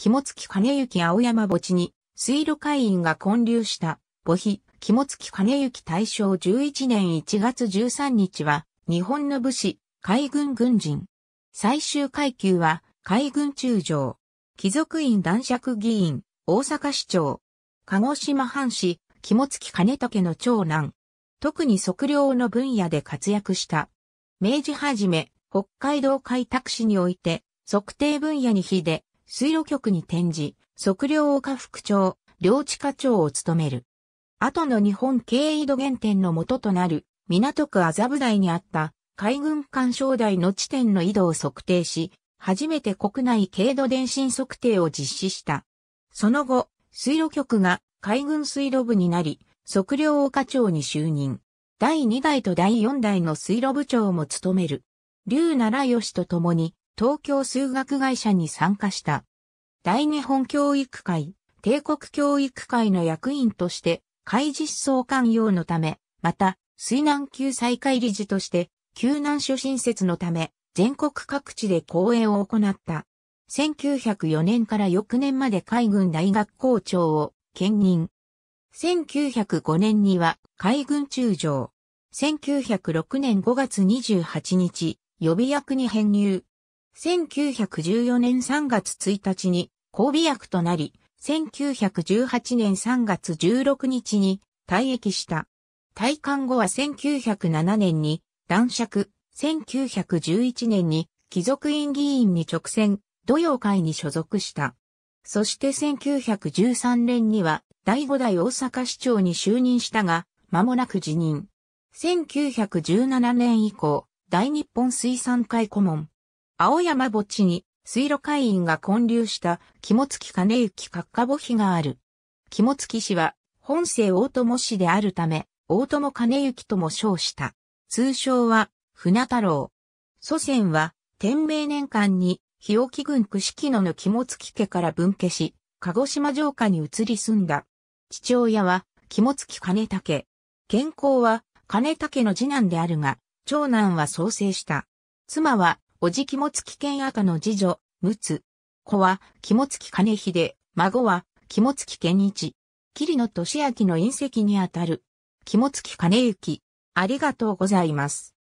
肝付金行青山墓地に、水路会員が建立した、墓碑、肝付金行大正11年1月13日は、日本の武士、海軍軍人。最終階級は、海軍中将。貴族院男爵議員、大阪市長。鹿児島藩士、肝付金時の長男。特に測量の分野で活躍した。明治はじめ、北海道開拓史において、測定分野に比で、水路局に転じ、測量岡副長、領地課長を務める。後の日本経緯度原点の元となる、港区麻布台にあった海軍艦渉台の地点の緯度を測定し、初めて国内経度電信測定を実施した。その後、水路局が海軍水路部になり、測量岡長に就任。第2代と第4代の水路部長も務める。竜奈良義と共に東京数学会社に参加した。大日本教育会、帝国教育会の役員として、会実装関用のため、また、水難救済会理事として、救難所新設のため、全国各地で講演を行った。1904年から翌年まで海軍大学校長を兼任。1905年には海軍中将。1906年5月28日、予備役に編入。1914年3月1日に交尾薬となり、1918年3月16日に退役した。退官後は1907年に男爵、1911年に貴族院議員に直選、土曜会に所属した。そして1913年には第5代大阪市長に就任したが、間もなく辞任。1917年以降、大日本水産会顧問、青山墓地に水路会員が建立した肝付金行閣下墓碑がある。肝付氏は本姓大友氏であるため、大友金行とも称した。通称は船太郎。祖先は天明年間に日置郡串木野の肝付家から分家し、鹿児島城下に移り住んだ。父親は肝付金武。健康は金武の次男であるが、長男は創生した。妻はおじ肝付県赤の次女、陸奥。子は、肝付金秀、孫は、肝付健一。桐野俊明の隕石にあたる。肝付金幸。ありがとうございます。